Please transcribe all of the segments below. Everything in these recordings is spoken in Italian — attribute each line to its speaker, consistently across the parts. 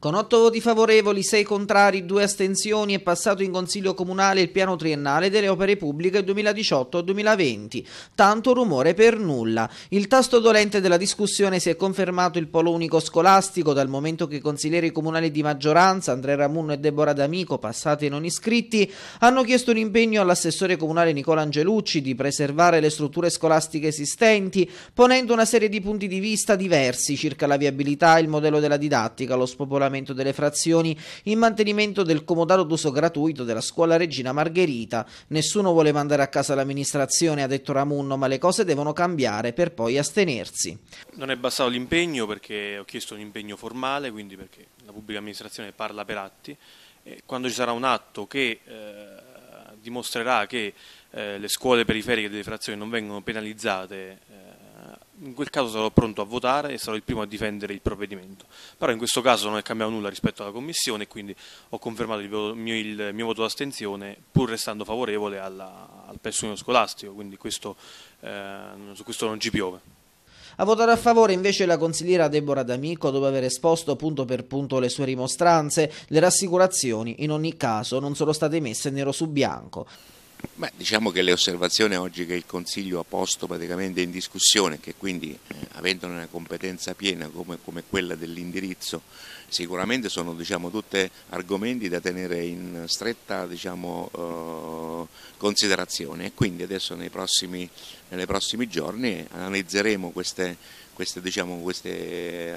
Speaker 1: Con 8 voti favorevoli, 6 contrari, 2 astensioni è passato in Consiglio Comunale il piano triennale delle opere pubbliche 2018-2020. Tanto rumore per nulla. Il tasto dolente della discussione si è confermato il polo unico scolastico dal momento che i consiglieri comunali di maggioranza, Andrea Ramunno e Deborah D'Amico, passati e non iscritti, hanno chiesto un impegno all'assessore comunale Nicola Angelucci di preservare le strutture scolastiche esistenti, ponendo una serie di punti di vista diversi circa la viabilità, e il modello della didattica, lo spopolamento miglioramento delle frazioni, il mantenimento del comodato d'uso gratuito della scuola Regina Margherita. Nessuno vuole mandare a casa l'amministrazione, ha detto Ramunno, ma le cose devono cambiare per poi astenersi.
Speaker 2: Non è bastato l'impegno perché ho chiesto un impegno formale, quindi perché la pubblica amministrazione parla per atti. E quando ci sarà un atto che eh, dimostrerà che eh, le scuole periferiche delle frazioni non vengono penalizzate eh, eh, in quel caso sarò pronto a votare e sarò il primo a difendere il provvedimento. Però in questo caso non è cambiato nulla rispetto alla Commissione, e quindi ho confermato il mio, il mio voto d'astenzione pur restando favorevole alla, al personale scolastico, quindi questo, eh, su questo non ci piove.
Speaker 1: A votare a favore invece la consigliera Deborah D'Amico dopo aver esposto punto per punto le sue rimostranze, le rassicurazioni in ogni caso non sono state messe nero su bianco.
Speaker 3: Beh, diciamo che le osservazioni oggi che il Consiglio ha posto praticamente in discussione, che quindi eh, avendo una competenza piena come, come quella dell'indirizzo, sicuramente sono diciamo, tutte argomenti da tenere in stretta diciamo, eh, considerazione e quindi adesso nei prossimi, nei prossimi giorni analizzeremo queste questi diciamo,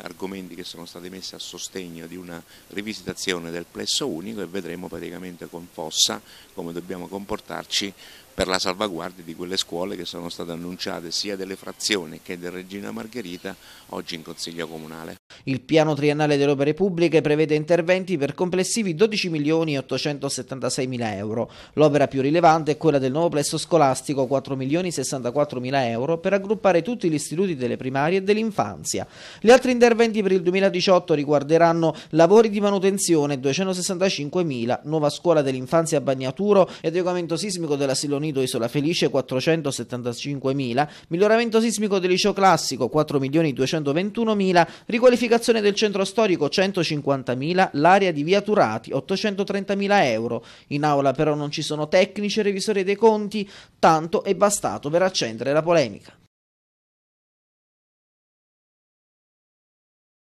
Speaker 3: argomenti che sono stati messi a sostegno di una rivisitazione del plesso unico e vedremo praticamente con Fossa come dobbiamo comportarci per la salvaguardia di quelle scuole che sono state annunciate sia delle frazioni che del Regina Margherita oggi in Consiglio Comunale.
Speaker 1: Il piano triennale delle opere pubbliche prevede interventi per complessivi 12 milioni 876 mila euro. L'opera più rilevante è quella del nuovo plesso scolastico 4 milioni 64 mila euro per aggruppare tutti gli istituti delle primarie e dell'infanzia. Gli altri interventi per il 2018 riguarderanno lavori di manutenzione 265 mila, nuova scuola dell'infanzia a Bagnaturo e adeguamento sismico della Silone Unito Isola Felice 475.000, miglioramento sismico del liceo classico 4.221.000, riqualificazione del centro storico 150.000, l'area di via Turati 830.000 euro. In aula però non ci sono tecnici e revisori dei conti, tanto è bastato per accendere la polemica.